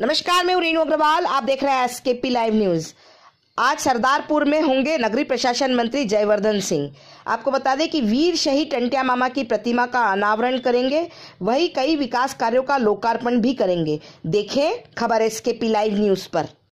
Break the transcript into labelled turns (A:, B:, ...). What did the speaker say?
A: नमस्कार मैं रीनू अग्रवाल आप देख रहे हैं एसकेपी पी लाइव न्यूज आज सरदारपुर में होंगे नगरीय प्रशासन मंत्री जयवर्धन सिंह आपको बता दें कि वीर शहीद टंटिया मामा की प्रतिमा का अनावरण करेंगे वही कई विकास कार्यों का लोकार्पण भी करेंगे देखें खबर एसकेपी पी लाइव न्यूज पर